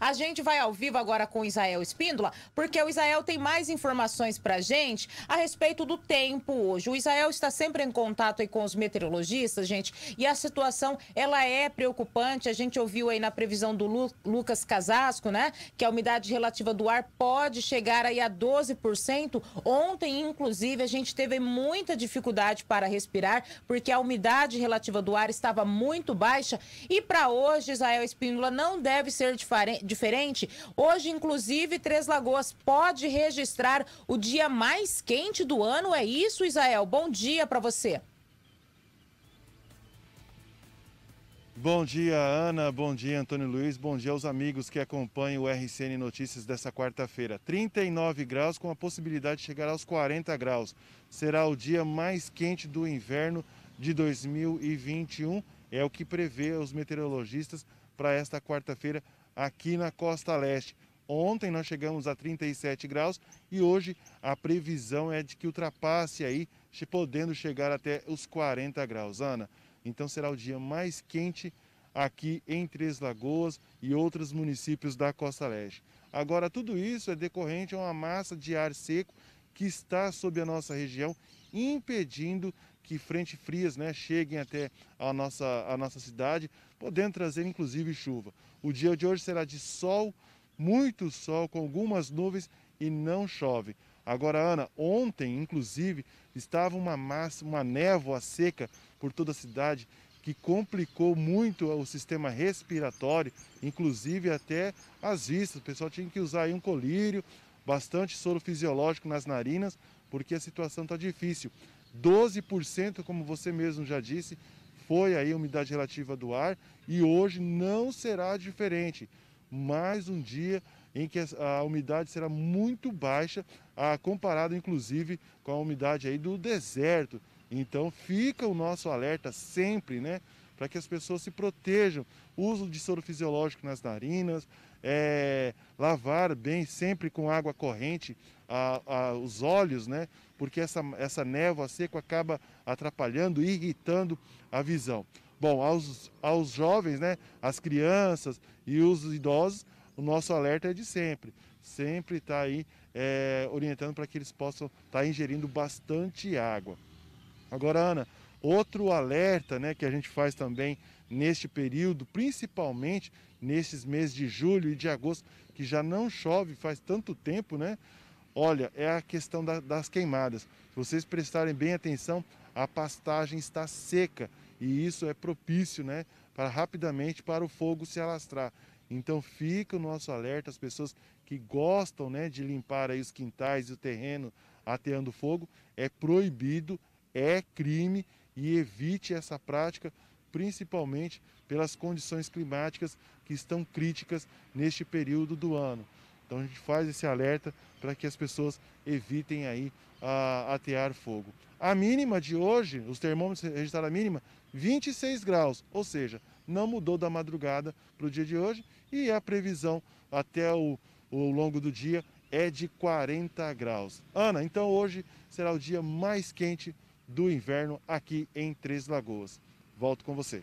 A gente vai ao vivo agora com o Israel Espíndola, porque o Israel tem mais informações para a gente a respeito do tempo hoje. O Israel está sempre em contato com os meteorologistas, gente, e a situação ela é preocupante. A gente ouviu aí na previsão do Lu Lucas Casasco, né, que a umidade relativa do ar pode chegar aí a 12%. Ontem, inclusive, a gente teve muita dificuldade para respirar, porque a umidade relativa do ar estava muito baixa. E para hoje, Israel Espíndola não deve ser diferente diferente. Hoje, inclusive, Três Lagoas pode registrar o dia mais quente do ano. É isso, Israel? Bom dia para você. Bom dia, Ana. Bom dia, Antônio Luiz. Bom dia aos amigos que acompanham o RCN Notícias dessa quarta-feira. 39 graus, com a possibilidade de chegar aos 40 graus. Será o dia mais quente do inverno de 2021. É o que prevê os meteorologistas para esta quarta-feira, aqui na costa leste. Ontem nós chegamos a 37 graus e hoje a previsão é de que ultrapasse aí, podendo chegar até os 40 graus. Ana, então será o dia mais quente aqui em Três Lagoas e outros municípios da costa leste. Agora, tudo isso é decorrente a uma massa de ar seco que está sobre a nossa região, impedindo que frente frias né, cheguem até a nossa, a nossa cidade, podendo trazer inclusive chuva. O dia de hoje será de sol, muito sol, com algumas nuvens e não chove. Agora, Ana, ontem, inclusive, estava uma massa, uma névoa seca por toda a cidade que complicou muito o sistema respiratório, inclusive até as vistas. O pessoal tinha que usar um colírio, bastante soro fisiológico nas narinas porque a situação está difícil. 12%, como você mesmo já disse, foi aí a umidade relativa do ar e hoje não será diferente. Mais um dia em que a umidade será muito baixa, comparada inclusive com a umidade aí do deserto. Então fica o nosso alerta sempre, né? para que as pessoas se protejam. Uso de soro fisiológico nas narinas, é, lavar bem sempre com água corrente a, a, os olhos, né? Porque essa, essa névoa seca acaba atrapalhando irritando a visão. Bom, aos, aos jovens, né? As crianças e os idosos, o nosso alerta é de sempre. Sempre está aí é, orientando para que eles possam estar tá ingerindo bastante água. Agora, Ana, Outro alerta né, que a gente faz também neste período, principalmente nesses meses de julho e de agosto, que já não chove faz tanto tempo, né? Olha, é a questão da, das queimadas. Se vocês prestarem bem atenção, a pastagem está seca e isso é propício, né, para rapidamente para o fogo se alastrar. Então fica o nosso alerta as pessoas que gostam, né, de limpar aí os quintais e o terreno ateando fogo, é proibido, é crime e evite essa prática, principalmente pelas condições climáticas que estão críticas neste período do ano. Então a gente faz esse alerta para que as pessoas evitem aí atear fogo. A mínima de hoje, os termômetros registraram a tá mínima, 26 graus, ou seja, não mudou da madrugada para o dia de hoje e a previsão até o, o longo do dia é de 40 graus. Ana, então hoje será o dia mais quente do inverno aqui em Três Lagoas. Volto com você.